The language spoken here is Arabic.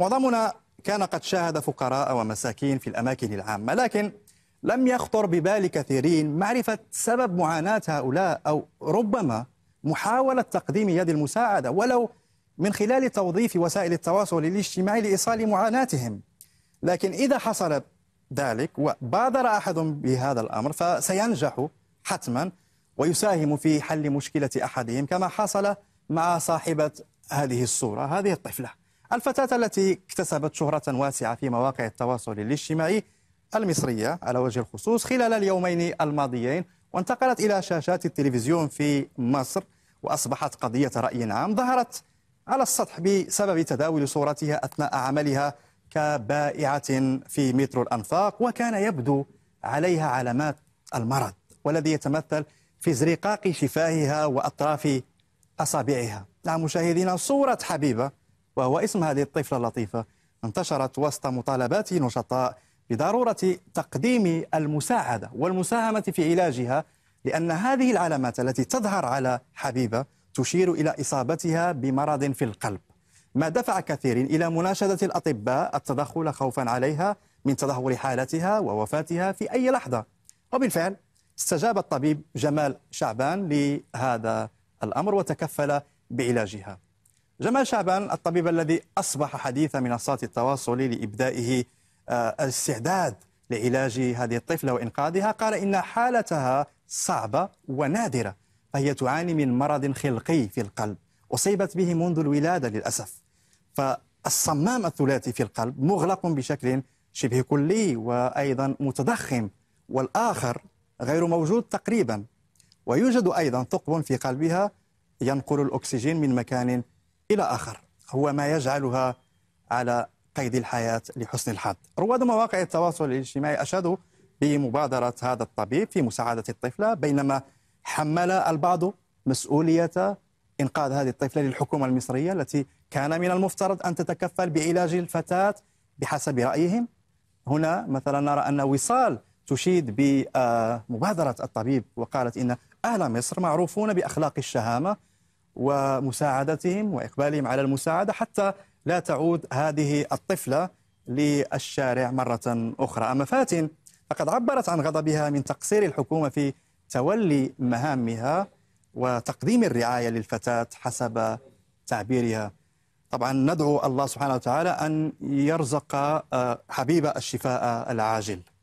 معظمنا كان قد شاهد فقراء ومساكين في الأماكن العامة لكن لم يخطر ببال كثيرين معرفة سبب معاناة هؤلاء أو ربما محاولة تقديم يد المساعدة ولو من خلال توظيف وسائل التواصل الاجتماعي لإيصال معاناتهم لكن إذا حصل ذلك وبادر أحد بهذا الأمر فسينجح حتما ويساهم في حل مشكلة أحدهم كما حصل مع صاحبة هذه الصورة هذه الطفلة الفتاة التي اكتسبت شهرة واسعة في مواقع التواصل الاجتماعي المصرية على وجه الخصوص خلال اليومين الماضيين وانتقلت إلى شاشات التلفزيون في مصر وأصبحت قضية رأي عام ظهرت على السطح بسبب تداول صورتها أثناء عملها كبائعة في مترو الأنفاق وكان يبدو عليها علامات المرض والذي يتمثل في زرقاق شفاهها وأطراف أصابعها نعم مشاهدينا صورة حبيبة وهو اسم هذه الطفلة اللطيفة انتشرت وسط مطالبات نشطاء بضرورة تقديم المساعدة والمساهمة في علاجها لأن هذه العلامات التي تظهر على حبيبة تشير إلى إصابتها بمرض في القلب ما دفع كثيرين إلى مناشدة الأطباء التدخل خوفا عليها من تدهور حالتها ووفاتها في أي لحظة وبالفعل استجاب الطبيب جمال شعبان لهذا الأمر وتكفل بعلاجها جمال شعبان الطبيب الذي أصبح حديث منصات التواصل لإبدائه آه، الاستعداد لعلاج هذه الطفلة وإنقاذها قال إن حالتها صعبة ونادرة فهي تعاني من مرض خلقي في القلب أصيبت به منذ الولادة للأسف فالصمام الثلاثي في القلب مغلق بشكل شبه كلي وأيضا متضخم والآخر غير موجود تقريبا ويوجد أيضا ثقب في قلبها ينقل الأكسجين من مكان إلى آخر هو ما يجعلها على قيد الحياة لحسن الحظ رواد مواقع التواصل الاجتماعي أشادوا بمبادرة هذا الطبيب في مساعدة الطفلة بينما حمل البعض مسؤولية إنقاذ هذه الطفلة للحكومة المصرية التي كان من المفترض أن تتكفل بعلاج الفتاة بحسب رأيهم هنا مثلا نرى أن وصال تشيد بمبادرة الطبيب وقالت إن أهل مصر معروفون بأخلاق الشهامة ومساعدتهم واقبالهم على المساعده حتى لا تعود هذه الطفله للشارع مره اخرى. اما فاتن فقد عبرت عن غضبها من تقصير الحكومه في تولي مهامها وتقديم الرعايه للفتاه حسب تعبيرها. طبعا ندعو الله سبحانه وتعالى ان يرزق آه، حبيبه الشفاء العاجل.